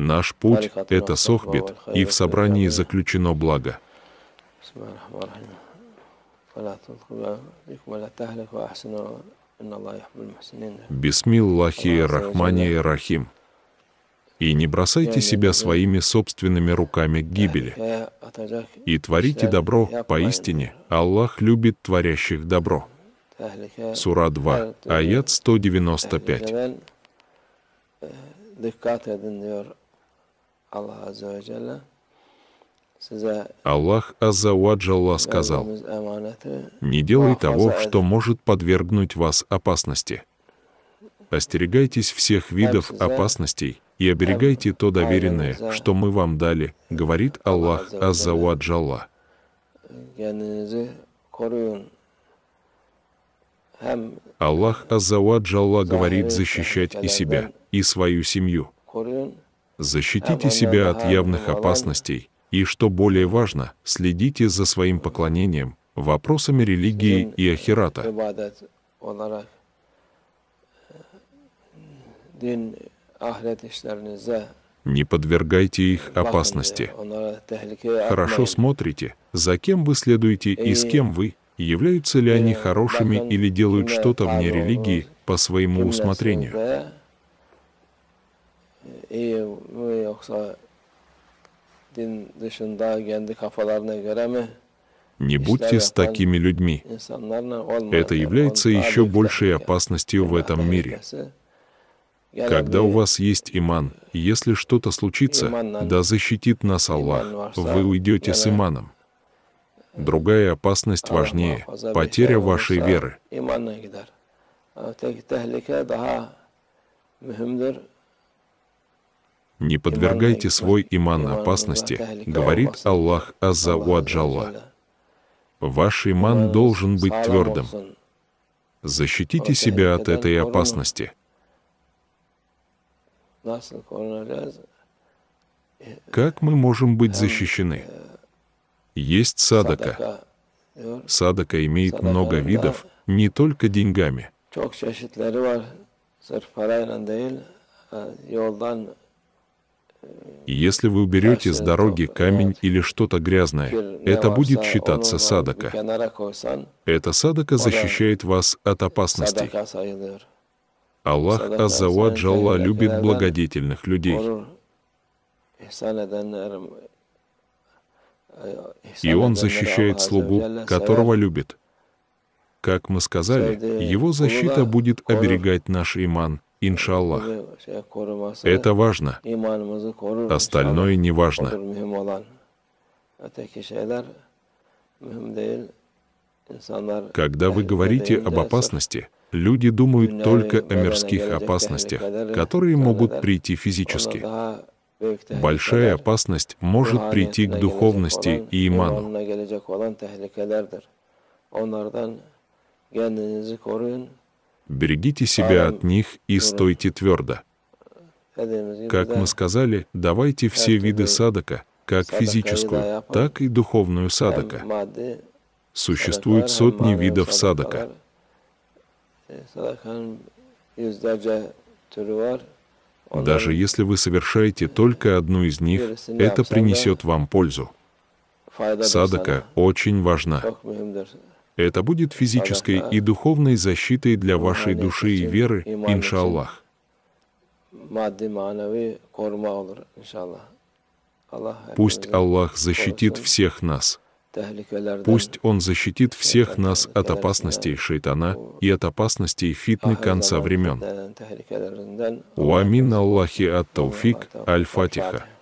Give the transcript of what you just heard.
Наш путь — это сохбит, и в собрании заключено благо. Бисмиллахи рахмани рахим. И не бросайте себя своими собственными руками к гибели. И творите добро, поистине, Аллах любит творящих добро. Сура 2, аят 195. dikkat edin Аллах Аззаваджалла сказал, «Не делай того, что может подвергнуть вас опасности. Остерегайтесь всех видов опасностей и оберегайте то доверенное, что мы вам дали», говорит Аллах Аззаваджалла. Аллах Аззаваджалла говорит защищать и себя, и свою семью, Защитите себя от явных опасностей и, что более важно, следите за своим поклонением, вопросами религии и ахирата. Э, не подвергайте их опасности. Хорошо смотрите, за кем вы следуете и с кем вы, являются ли они э, хорошими или делают что-то вне религии по своему усмотрению iyi yoksa din dışında kendi kafalarına göre mi Не будьте с такими людьми. Это является еще большей опасностью в этом мире. Когда у вас есть иман, если что-то случится, да защитит нас Аллах, вы уйдете с иманом. Другая опасность важнее — потеря вашей веры. «Не подвергайте свой иман опасности», — говорит Аллах Азза Уаджалла. «Ваш иман должен быть твердым. Защитите себя от этой опасности». Как мы можем быть защищены? Есть садака. Садака имеет много видов, не только деньгами. И если вы уберете с дороги камень или что-то грязное, это будет считаться садака. Эта садака защищает вас от опасностей. Аллах Аззава Джалла любит благодетельных людей. И Он защищает слугу, которого любит. Как мы сказали, его защита будет оберегать наш иман, Иншаллах. Это важно. Остальное не важно. Когда вы говорите об опасности, люди думают только о мирских опасностях, которые могут прийти физически. Большая опасность может прийти к духовности и иману берегите себя от них и стойте твердо. Как мы сказали, давайте все виды садака, как физическую, так и духовную садака. Существует сотни видов садака. Э, даже если вы совершаете только одну из них, это принесет вам пользу. Садака очень важна. Это будет физической и духовной защитой для вашей души и веры, иншаллах. Пусть Аллах защитит всех нас. Пусть Он защитит всех нас от опасностей шайтана и от опасностей фитны конца времен. Уамин Аллахи ат-Тауфик, Аль-Фатиха.